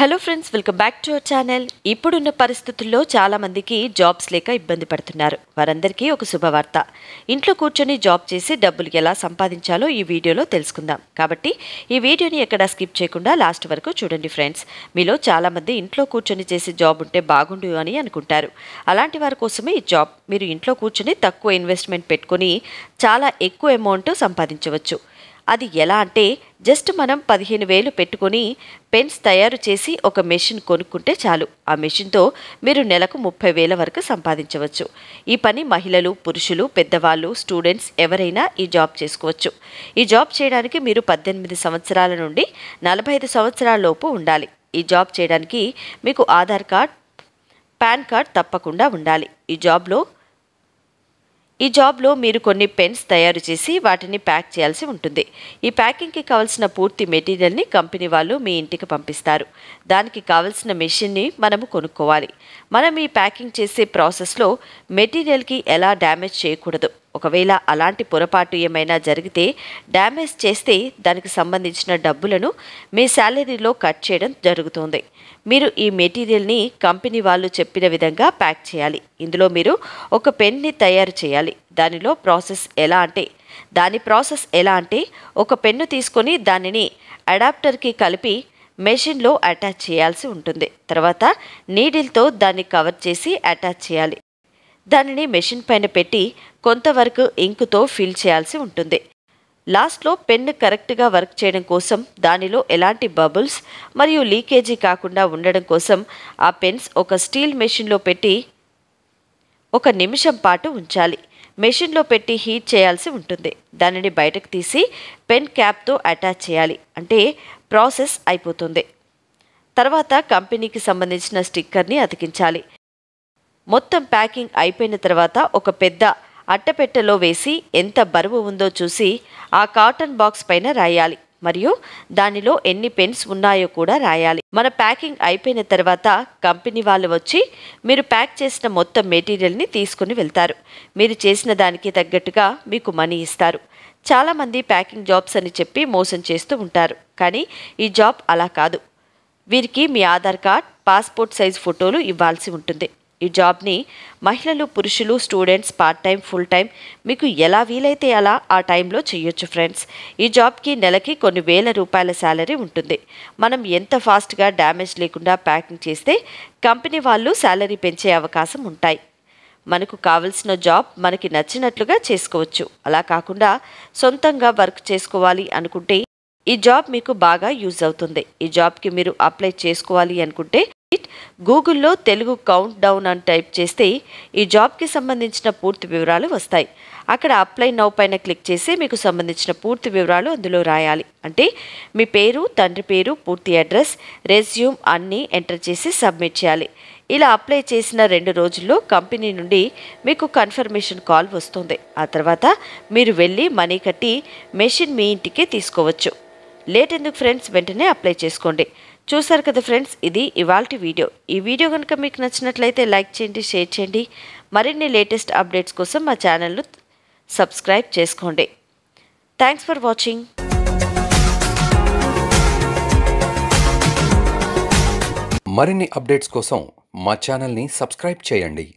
hello friends welcome back to our channel ఇప్పుడున్న పరిస్థితుల్లో చాలామందికి జాబ్స్ లేక ఇబ్బంది పడుతున్నారు వారందరికీ ఒక శుభవార్త ఇంట్లో కూర్చొని జాబ్ చేసి డబ్బులు ఎలా సంపాదించాలో ఈ వీడియోలో తెలుసుకుందాం కాబట్టి ఈ వీడియోని ఎక్కడ స్కిప్ చేయకుండా లాస్ట్ వరకు చూడండి ఫ్రెండ్స్ మీలో చాలామంది ఇంట్లో కూర్చొని చేసే జాబ్ ఉంటే బాగుండు అని అనుకుంటారు అలాంటి వారి కోసమే ఈ జాబ్ మీరు ఇంట్లో కూర్చొని తక్కువ ఇన్వెస్ట్మెంట్ పెట్టుకొని చాలా ఎక్కువ అమౌంట్ సంపాదించవచ్చు అది ఎలా అంటే జస్ట్ మనం పదిహేను వేలు పెట్టుకొని పెన్స్ తయారు చేసి ఒక మెషిన్ కొనుక్కుంటే చాలు ఆ మెషిన్తో మీరు నెలకు ముప్పై వేల వరకు సంపాదించవచ్చు ఈ పని మహిళలు పురుషులు పెద్దవాళ్ళు స్టూడెంట్స్ ఎవరైనా ఈ జాబ్ చేసుకోవచ్చు ఈ జాబ్ చేయడానికి మీరు పద్దెనిమిది సంవత్సరాల నుండి నలభై ఐదు సంవత్సరాల లోపు ఉండాలి ఈ జాబ్ చేయడానికి మీకు ఆధార్ కార్డ్ పాన్ కార్డ్ తప్పకుండా ఉండాలి ఈ జాబ్లో ఈ జాబ్లో మీరు కొన్ని పెన్స్ తయారు చేసి వాటిని ప్యాక్ చేయాల్సి ఉంటుంది ఈ ప్యాకింగ్కి కావలసిన పూర్తి మెటీరియల్ని కంపెనీ వాళ్ళు మీ ఇంటికి పంపిస్తారు దానికి కావలసిన మెషిన్ని మనము కొనుక్కోవాలి మనం ఈ ప్యాకింగ్ చేసే ప్రాసెస్లో మెటీరియల్కి ఎలా డ్యామేజ్ చేయకూడదు ఒకవేళ అలాంటి పొరపాటు ఏమైనా జరిగితే డ్యామేజ్ చేస్తే దానికి సంబంధించిన డబ్బులను మీ శాలరీలో కట్ చేయడం జరుగుతుంది మీరు ఈ మెటీరియల్ని కంపెనీ వాళ్ళు చెప్పిన విధంగా ప్యాక్ చేయాలి ఇందులో మీరు ఒక పెన్ని తయారు చేయాలి దానిలో ప్రాసెస్ ఎలా అంటే దాని ప్రాసెస్ ఎలా అంటే ఒక పెన్ను తీసుకొని దానిని అడాప్టర్కి కలిపి మెషిన్లో అటాచ్ చేయాల్సి ఉంటుంది తర్వాత నీడిల్తో దాన్ని కవర్ చేసి అటాచ్ చేయాలి దానిని మెషిన్ పైన పెట్టి కొంతవరకు ఇంకుతో ఫిల్ చేయాల్సి ఉంటుంది లాస్ట్లో పెన్ను కరెక్ట్గా వర్క్ చేయడం కోసం దానిలో ఎలాంటి బబుల్స్ మరియు లీకేజీ కాకుండా ఉండడం కోసం ఆ పెన్స్ ఒక స్టీల్ మెషిన్లో పెట్టి ఒక నిమిషం పాటు ఉంచాలి మెషిన్లో పెట్టి హీట్ చేయాల్సి ఉంటుంది దానిని బయటకు తీసి పెన్ క్యాప్తో అటాచ్ చేయాలి అంటే ప్రాసెస్ అయిపోతుంది తర్వాత కంపెనీకి సంబంధించిన స్టిక్కర్ని అతికించాలి మొత్తం ప్యాకింగ్ అయిపోయిన తర్వాత ఒక పెద్ద అట్టపెట్టెలో వేసి ఎంత బరువు ఉందో చూసి ఆ కాటన్ బాక్స్ పైన రాయాలి మరియు దానిలో ఎన్ని పెన్స్ ఉన్నాయో కూడా రాయాలి మన ప్యాకింగ్ అయిపోయిన తర్వాత కంపెనీ వాళ్ళు వచ్చి మీరు ప్యాక్ చేసిన మొత్తం మెటీరియల్ని తీసుకుని వెళ్తారు మీరు చేసిన దానికి తగ్గట్టుగా మీకు మనీ ఇస్తారు చాలామంది ప్యాకింగ్ జాబ్స్ అని చెప్పి మోసం చేస్తూ ఉంటారు కానీ ఈ జాబ్ అలా కాదు వీరికి మీ ఆధార్ కార్డ్ పాస్పోర్ట్ సైజ్ ఫోటోలు ఇవ్వాల్సి ఉంటుంది ఈ జాబ్ని మహిళలు పురుషులు students part time full time మీకు ఎలా వీలైతే అలా ఆ టైంలో చేయొచ్చు ఫ్రెండ్స్ ఈ జాబ్కి నెలకి కొన్ని వేల రూపాయల శాలరీ ఉంటుంది మనం ఎంత ఫాస్ట్గా డ్యామేజ్ లేకుండా ప్యాకింగ్ చేస్తే కంపెనీ వాళ్ళు శాలరీ పెంచే అవకాశం ఉంటాయి మనకు కావలసిన జాబ్ మనకి నచ్చినట్లుగా చేసుకోవచ్చు అలా కాకుండా సొంతంగా వర్క్ చేసుకోవాలి అనుకుంటే ఈ జాబ్ మీకు బాగా యూజ్ అవుతుంది ఈ జాబ్కి మీరు అప్లై చేసుకోవాలి అనుకుంటే గూగుల్లో తెలుగు కౌంట్ డౌన్ అని టైప్ చేస్తే ఈ జాబ్కి సంబంధించిన పూర్తి వివరాలు వస్తాయి అక్కడ అప్లై నౌ పైన క్లిక్ చేసి మీకు సంబంధించిన పూర్తి వివరాలు అందులో రాయాలి అంటే మీ పేరు తండ్రి పేరు పూర్తి అడ్రస్ రెజ్యూమ్ అన్నీ ఎంటర్ చేసి సబ్మిట్ చేయాలి ఇలా అప్లై చేసిన రెండు రోజుల్లో కంపెనీ నుండి మీకు కన్ఫర్మేషన్ కాల్ వస్తుంది ఆ తర్వాత మీరు వెళ్ళి మనీ కట్టి మెషిన్ మీ ఇంటికి తీసుకోవచ్చు లేట్ ఎందుకు ఫ్రెండ్స్ వెంటనే అప్లై చేసుకోండి చూశారు కదా ఫ్రెండ్స్ ఇది ఇవాళ వీడియో ఈ వీడియో కనుక మీకు నచ్చినట్లయితే లైక్ చేయండి షేర్ చేయండి మరిన్ని లేటెస్ట్ అప్డేట్స్ కోసం మా ఛానల్ను సబ్స్క్రైబ్ చేసుకోండి థ్యాంక్స్ ఫర్ వాచింగ్ మరిన్ని అప్డేట్స్ కోసం మా ఛానల్ని సబ్స్క్రైబ్ చేయండి